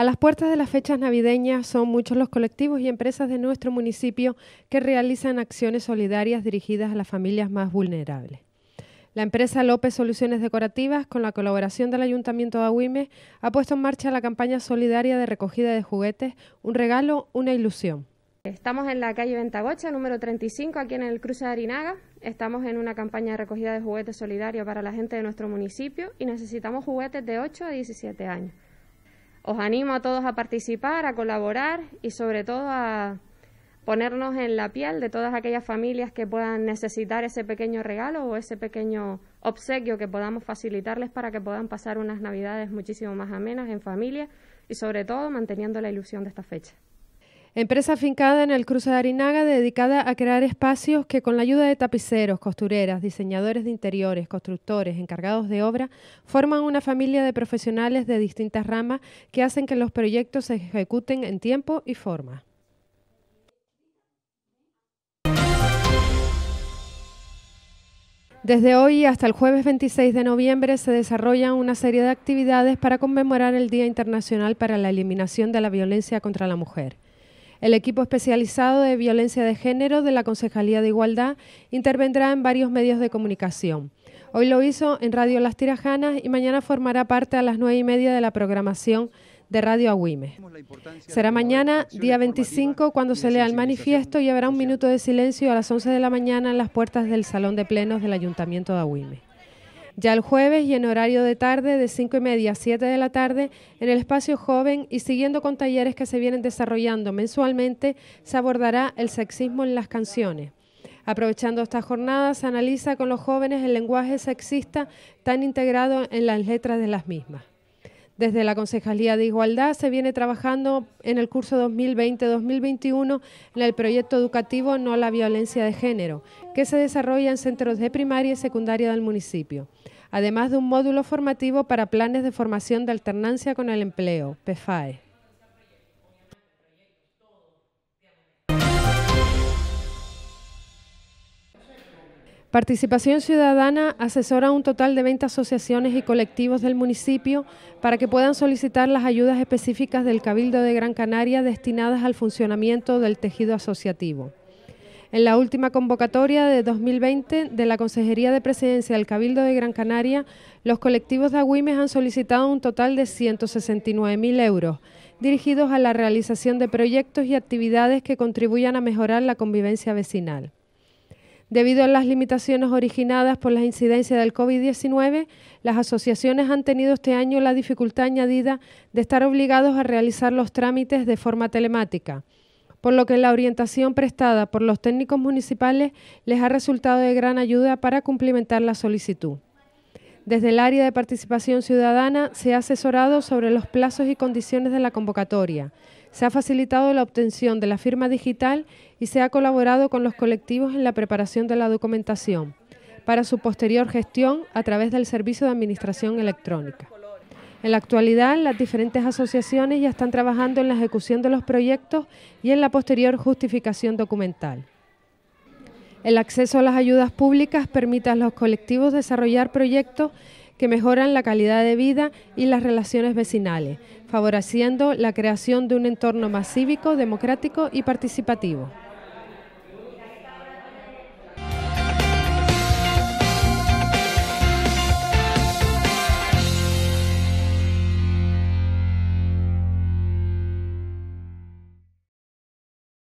A las puertas de las fechas navideñas son muchos los colectivos y empresas de nuestro municipio que realizan acciones solidarias dirigidas a las familias más vulnerables. La empresa López Soluciones Decorativas, con la colaboración del Ayuntamiento de Aguimes, ha puesto en marcha la campaña solidaria de recogida de juguetes, un regalo, una ilusión. Estamos en la calle Ventagocha, número 35, aquí en el cruce de Arinaga. Estamos en una campaña de recogida de juguetes solidario para la gente de nuestro municipio y necesitamos juguetes de 8 a 17 años. Os animo a todos a participar, a colaborar y sobre todo a ponernos en la piel de todas aquellas familias que puedan necesitar ese pequeño regalo o ese pequeño obsequio que podamos facilitarles para que puedan pasar unas navidades muchísimo más amenas en familia y sobre todo manteniendo la ilusión de esta fecha. Empresa afincada en el cruce de Arinaga, dedicada a crear espacios que con la ayuda de tapiceros, costureras, diseñadores de interiores, constructores, encargados de obra, forman una familia de profesionales de distintas ramas que hacen que los proyectos se ejecuten en tiempo y forma. Desde hoy hasta el jueves 26 de noviembre se desarrollan una serie de actividades para conmemorar el Día Internacional para la Eliminación de la Violencia contra la Mujer. El equipo especializado de violencia de género de la Concejalía de Igualdad intervendrá en varios medios de comunicación. Hoy lo hizo en Radio Las Tirajanas y mañana formará parte a las nueve y media de la programación de Radio Agüime. Será mañana, día 25, cuando se lea el manifiesto y habrá un minuto de silencio a las 11 de la mañana en las puertas del Salón de Plenos del Ayuntamiento de Agüime. Ya el jueves y en horario de tarde de 5 y media a 7 de la tarde en el espacio joven y siguiendo con talleres que se vienen desarrollando mensualmente, se abordará el sexismo en las canciones. Aprovechando esta jornada, se analiza con los jóvenes el lenguaje sexista tan integrado en las letras de las mismas. Desde la Concejalía de Igualdad se viene trabajando en el curso 2020-2021 en el proyecto educativo No a la violencia de género, que se desarrolla en centros de primaria y secundaria del municipio además de un módulo formativo para planes de formación de alternancia con el empleo, PFAE. Participación Ciudadana asesora a un total de 20 asociaciones y colectivos del municipio para que puedan solicitar las ayudas específicas del Cabildo de Gran Canaria destinadas al funcionamiento del tejido asociativo. En la última convocatoria de 2020 de la Consejería de Presidencia del Cabildo de Gran Canaria, los colectivos de Agüimes han solicitado un total de 169.000 euros, dirigidos a la realización de proyectos y actividades que contribuyan a mejorar la convivencia vecinal. Debido a las limitaciones originadas por la incidencia del COVID-19, las asociaciones han tenido este año la dificultad añadida de estar obligados a realizar los trámites de forma telemática por lo que la orientación prestada por los técnicos municipales les ha resultado de gran ayuda para cumplimentar la solicitud. Desde el área de participación ciudadana se ha asesorado sobre los plazos y condiciones de la convocatoria. Se ha facilitado la obtención de la firma digital y se ha colaborado con los colectivos en la preparación de la documentación para su posterior gestión a través del Servicio de Administración Electrónica. En la actualidad, las diferentes asociaciones ya están trabajando en la ejecución de los proyectos y en la posterior justificación documental. El acceso a las ayudas públicas permite a los colectivos desarrollar proyectos que mejoran la calidad de vida y las relaciones vecinales, favoreciendo la creación de un entorno más cívico, democrático y participativo.